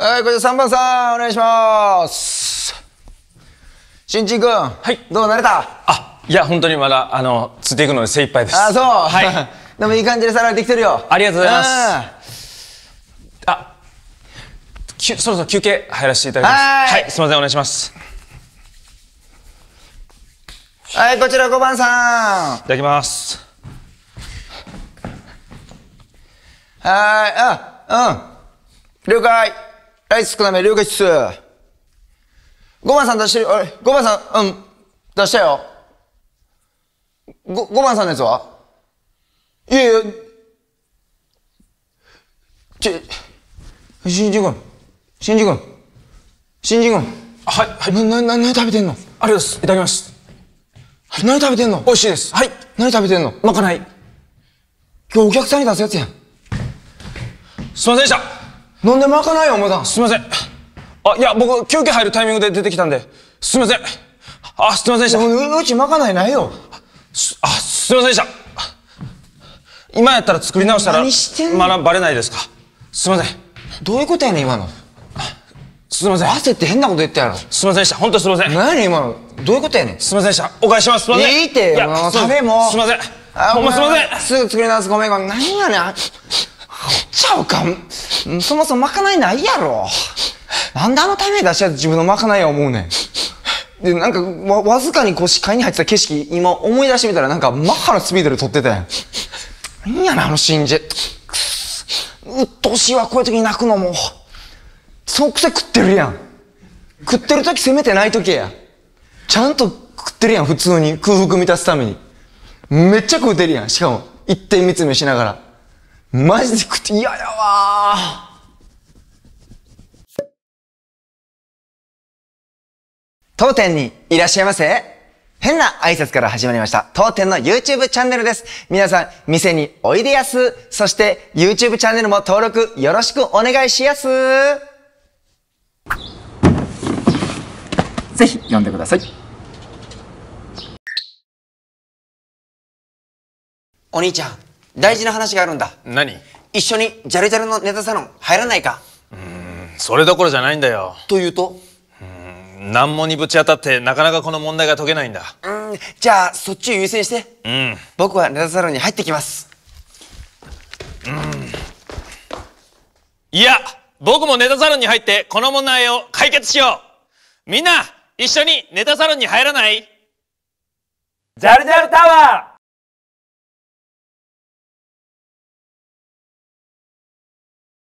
はい、こちら3番さん、お願いします。しんちんくん、はい、どうなれたあ、いや、本当にまだ、あの、つっていくので精一杯です。あ、そう。はい。でもいい感じでさられてきてるよ。ありがとうございます。あ、きゅそろそろ休憩入らせていただきます。はいはい、すみません、お願いします。はい、こちら5番さん。いただきます。はい、あ、うん。了解。ライス少なめ、了解つす。5番さん出してる、あれ ?5 番さん、うん、出したよ。ご、5番さんのやつはいやいや、ち新人君、新人君、新人君。はい、はい。な、な、何食べてんのありがとうございます。いただきます。はい、何食べてんの美味しいです。はい。何食べてんのまかない。今日お客さんに出すやつやん。すいませんでした。飲んでまかないよ、お前ん。すいません。あ、いや、僕、休憩入るタイミングで出てきたんで、すいません。あ、すいませんでした。ううちまかないないよ。あ、すいませんでした。今やったら作り直したら、まだバレないですか。すいません。どういうことやねん、今の。すいません。汗って変なこと言ったやろ。すいませんでした。本当すいません。何やねん、今の。どういうことやねん。すいませんでした。お返しします。すいません。いいって、もう食べも。すいません。あ、ほんますいません。すぐ作り直す。ごめん、ごめん。何やねん。ちゃうかそもそもまかないないやろなんであのため出しゃって自分のまかないや思うねんでなんかわわずかにこう視界に入ってた景色今思い出してみたらなんかマッハのスピードで撮っててんやなあの信じうっとうしいわこういう時に泣くのもそうくせ食ってるやん食ってる時せめてない時やちゃんと食ってるやん普通に空腹満たすためにめっちゃ食うてるやんしかも一点見つめしながらマジで食って嫌やわ当店にいらっしゃいませ変な挨拶から始まりました。当店の YouTube チャンネルです。皆さん、店においでやす。そして、YouTube チャンネルも登録よろしくお願いしやす。ぜひ、読んでください。お兄ちゃん、大事な話があるんだ何一緒にジャルジャルのネタサロン入らないかうんそれどころじゃないんだよというとうん難問にぶち当たってなかなかこの問題が解けないんだうんじゃあそっちを優先してうん僕はネタサロンに入ってきますうんいや僕もネタサロンに入ってこの問題を解決しようみんな一緒にネタサロンに入らないジャルジャルタワー